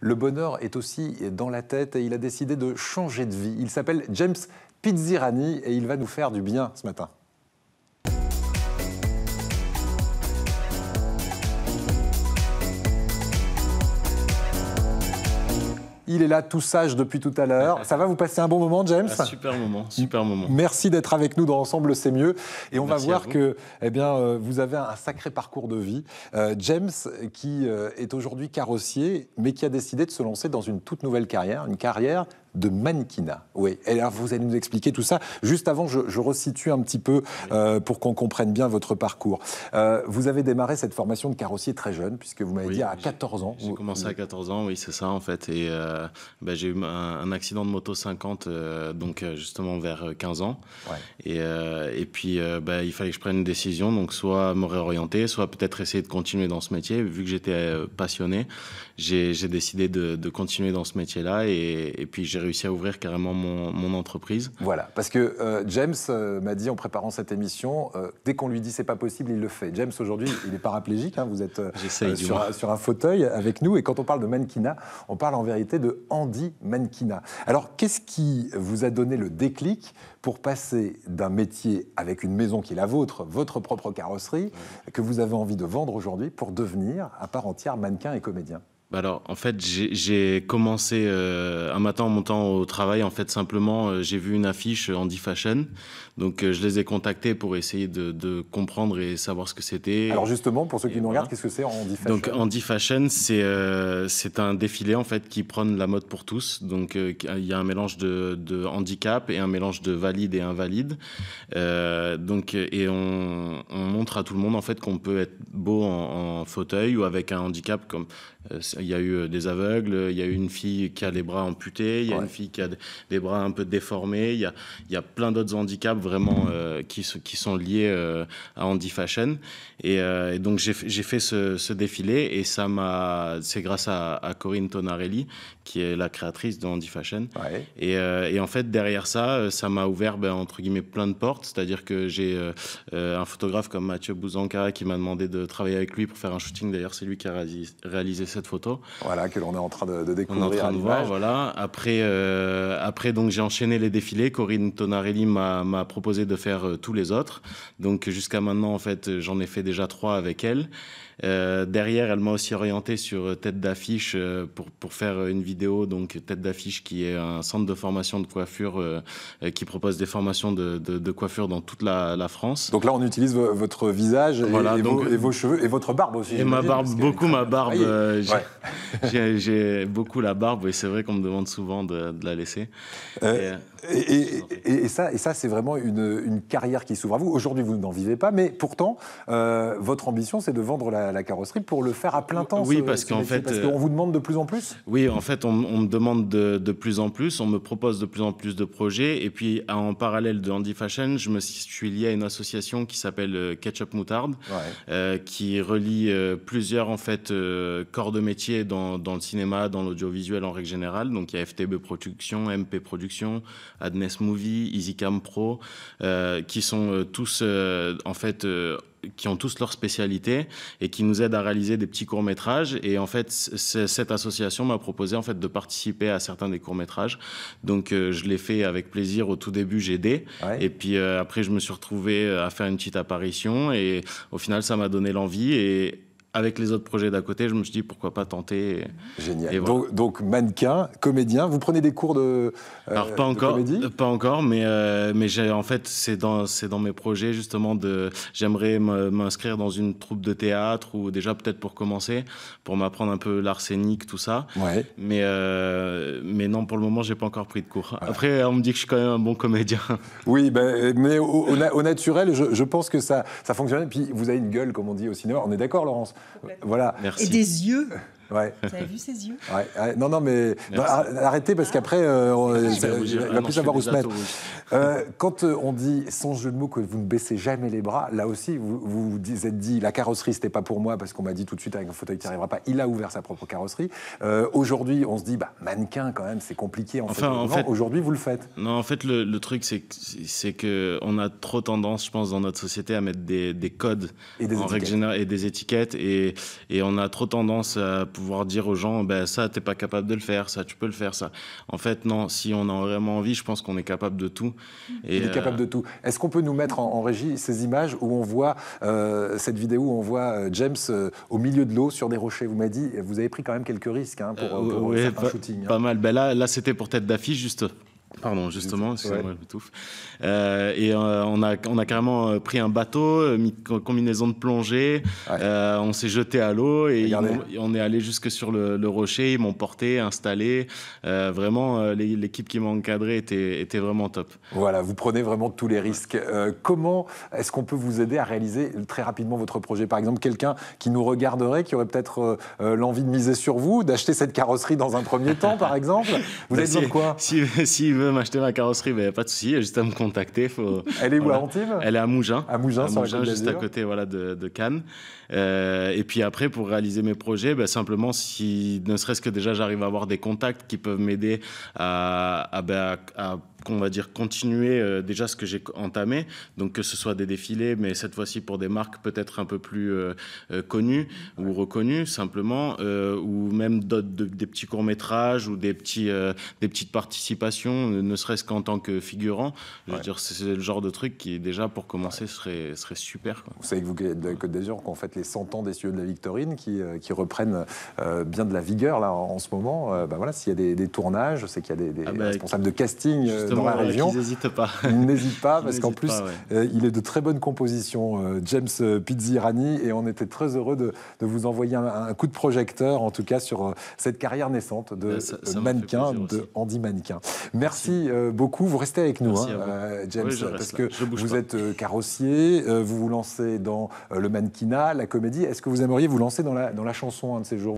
Le bonheur est aussi dans la tête et il a décidé de changer de vie. Il s'appelle James Pizzirani et il va nous faire du bien ce matin. Il est là tout sage depuis tout à l'heure. Ça va, vous passer un bon moment, James un Super moment, super moment. Merci d'être avec nous dans Ensemble, c'est mieux. Et on va voir que eh bien, euh, vous avez un sacré parcours de vie. Euh, James, qui euh, est aujourd'hui carrossier, mais qui a décidé de se lancer dans une toute nouvelle carrière, une carrière de mannequinat. Oui, alors vous allez nous expliquer tout ça. Juste avant, je, resitue un petit peu euh, pour qu'on comprenne bien votre parcours. Euh, vous avez démarré cette formation de carrossier très jeune, puisque vous m'avez dit à 14 ans. J'ai commencé à 14 ans, oui, c'est ça en fait. Et euh, ben, j'ai eu un, accident de moto 50, donc justement vers 15 ans. Et, puis ben, il fallait que je prenne une décision, donc soit me réorienter, soit peut-être essayer de continuer dans ce métier. Vu que j'étais passionné, j'ai décidé de, continuer dans ce métier-là. et puis j'ai réussi à ouvrir carrément mon, entreprise. Voilà, parce que euh, James euh, m'a dit en préparant cette émission, euh, dès qu'on lui dit c'est pas possible, il le fait. James aujourd'hui, il est paraplégique, hein, vous êtes sur un, sur, un fauteuil avec nous, et quand on parle de mannequinat, on parle en vérité de Andy Mannequinat. Alors qu'est-ce qui vous a donné le déclic pour passer d'un métier avec une maison qui est la vôtre, votre propre carrosserie, que vous avez envie de vendre aujourd'hui, pour devenir à part entière mannequin et comédien bah alors, en fait, j'ai commencé euh, un matin en montant au travail. En fait, simplement, euh, j'ai vu une affiche euh, Andy Fashion. Donc, je les ai contactés pour essayer de, comprendre et savoir ce que c'était. Alors, justement, pour ceux qui nous regardent, qu'est-ce que c'est Andy Fashion Donc, Andy Fashion, c'est un défilé en fait qui prône la mode pour tous. Donc, il y a un mélange de, handicap et un mélange de valide et invalide. donc, et on, montre à tout le monde en fait qu'on peut être beau en, en, fauteuil ou avec un handicap comme il y a eu euh, des aveugles, il y a eu une fille qui a les bras amputés, il y a une fille qui a des bras un peu déformés, il y a, il y a plein d'autres handicaps vraiment euh, qui, qui sont liés euh, à Andy Fashion. Et, donc j'ai fait ce, défilé et ça m'a, c'est grâce à, Corinne Tonarelli qui est la créatrice de Fashion. Et, en fait derrière ça, ça m'a ouvert ben, entre guillemets plein de portes, c'est-à-dire que j'ai un photographe comme Mathieu Bouzanka qui m'a demandé de travailler avec lui pour faire un shooting. D'ailleurs c'est lui qui a réalisé cette photo. Voilà, que l'on est en train de, découvrir. voir, voilà. Après, euh, après donc j'ai enchaîné les défilés. Corinne Tonarelli m'a proposé de faire euh, tous les autres. Donc jusqu'à maintenant, en fait, j'en ai fait déjà trois avec elle. Euh, derrière, elle m'a aussi orienté sur euh, Tête d'affiche euh, pour, faire une vidéo. Donc, Tête d'affiche qui est un centre de formation de coiffure qui propose des formations de, coiffure dans toute la, France. Donc là, on utilise votre visage et, vos, et vos, cheveux et votre barbe aussi. Et ma barbe, beaucoup ma barbe. J'ai beaucoup la barbe et c'est vrai qu'on me demande souvent de, la laisser. Et, ça, et ça c'est vraiment une, une, carrière qui s'ouvre à vous. Aujourd'hui, vous n'en vivez pas, mais pourtant, votre ambition, c'est de vendre la la, la, carrosserie pour le faire à plein temps Oui, parce qu'en fait. Parce qu'on euh, vous demande de plus en plus Oui, en fait, on, me demande de, plus en plus, on me propose de plus en plus de projets. Et puis, en parallèle de Andy Fashion, je me suis lié à une association qui s'appelle euh, Ketchup Moutarde, euh, qui relie plusieurs en fait, corps de métier dans, dans le cinéma, dans l'audiovisuel en règle générale. Donc, il y a FTB Productions, MP Productions, Adnes Movie, EasyCam Pro, qui sont tous, en fait, qui ont tous leur spécialité et qui nous aident à réaliser des petits courts métrages. Et en fait, cette association m'a proposé en fait de participer à certains des courts métrages. Donc euh, je l'ai fait avec plaisir. Au tout début, j'ai aidé. Et puis euh, après, je me suis retrouvé euh, à faire une petite apparition. Et au final, ça m'a donné l'envie. Et avec les autres projets d'à côté, je me suis dit pourquoi pas tenter. Génial. donc, mannequin, comédien, vous prenez des cours de, euh, pas encore, comédie Pas encore, mais, euh, mais j'ai, en fait c'est dans, dans mes projets justement de... J'aimerais m'inscrire dans une troupe de théâtre ou déjà peut-être pour commencer, pour m'apprendre un peu l'art scénique, tout ça. Ouais. Mais, euh, mais non, pour le moment, j'ai pas encore pris de cours. Après, on me dit que je suis quand même un bon comédien. Oui, ben, mais au, naturel, je, je, pense que ça, ça fonctionne. Et puis vous avez une gueule, comme on dit au cinéma, on est d'accord Laurence voilà. Merci. Et des yeux. – Vous avez vu ses yeux ah, Non, non, mais bah, arrêtez parce qu'après, euh, il va plus savoir où se mettre. Euh, quand euh, on dit sans jeu de mots que vous ne baissez jamais les bras, là aussi, vous vous, êtes dit la carrosserie, c'était pas pour moi parce qu'on m'a dit tout de suite avec un fauteuil qui arrivera pas. Il a ouvert sa propre carrosserie. Euh, aujourd'hui, on se dit bah, mannequin quand même, c'est compliqué. En fait, aujourd'hui, vous le faites. Non, en fait, le, truc, c'est qu'on a trop tendance, je pense, dans notre société à mettre des, codes et des étiquettes. et des étiquettes et, et on a trop tendance à pouvoir dire aux gens, ben bah, ça, t'es pas capable de le faire, ça, tu peux le faire, ça. En fait, non, si on a vraiment envie, je pense qu'on est capable de tout. Et, est capable euh, de tout. Est-ce qu'on peut nous mettre en, régie ces images où on voit euh, cette vidéo où on voit euh, James au milieu de l'eau sur des rochers Vous m'avez dit, vous avez pris quand même quelques risques hein, pour, pour, hein. pas, mal. Ben là, là c'était pour tête d'affiche, juste Pardon, justement, excusez-moi, je m'étouffe. Euh, et euh, on, a, on a carrément euh, pris un bateau, mis combinaison de plongée, on s'est jeté à l'eau et, on est allé jusque sur le, rocher, ils m'ont porté, installé. vraiment, l'équipe qui m'a encadré était, vraiment top. Voilà, vous prenez vraiment tous les risques. comment est-ce qu'on peut vous aider à réaliser très rapidement votre projet Par exemple, quelqu'un qui nous regarderait, qui aurait peut-être l'envie de miser sur vous, d'acheter cette carrosserie dans un premier temps, par exemple Vous êtes bah, sur quoi veux m'acheter ma carrosserie, ben, pas de souci, juste à me contacter. Faut, elle est où à Antibes Elle est à Mougins. À Mougins, à juste à côté voilà, de, de Cannes. Euh, et puis après, pour réaliser mes projets, ben, simplement, si ne serait-ce que déjà j'arrive à avoir des contacts qui peuvent m'aider à, à ben, on va dire continuer euh, déjà ce que j'ai entamé, donc que ce soit des défilés, mais cette fois-ci pour des marques peut-être un peu plus euh, euh, connues ou reconnues simplement, ou même des petits courts métrages ou des petits des petites participations, ne serait-ce qu'en tant que figurant. Je veux dire, c'est le genre de truc qui déjà pour commencer serait serait super. Vous savez que vous de la Côte d'Azur qu'on fait les 100 ans des cieux de la Victorine qui, reprennent bien de la vigueur là en, ce moment. Bah voilà, s'il y a des, tournages, c'est qu'il y a des, ah bah, responsables de casting dans la région. N'hésite pas. N'hésite pas, parce qu'en plus, euh, il est de très bonne composition, euh, James euh, Pizzirani, et on était très heureux de, de vous envoyer un, coup de projecteur, en tout cas, sur cette carrière naissante de mannequin, de Andy Mannequin. Merci, beaucoup, vous restez avec nous, hein, James, parce que vous êtes carrossier, vous vous lancez dans le mannequinat, la comédie. Est-ce que vous aimeriez vous lancer dans la, dans la chanson un de ces jours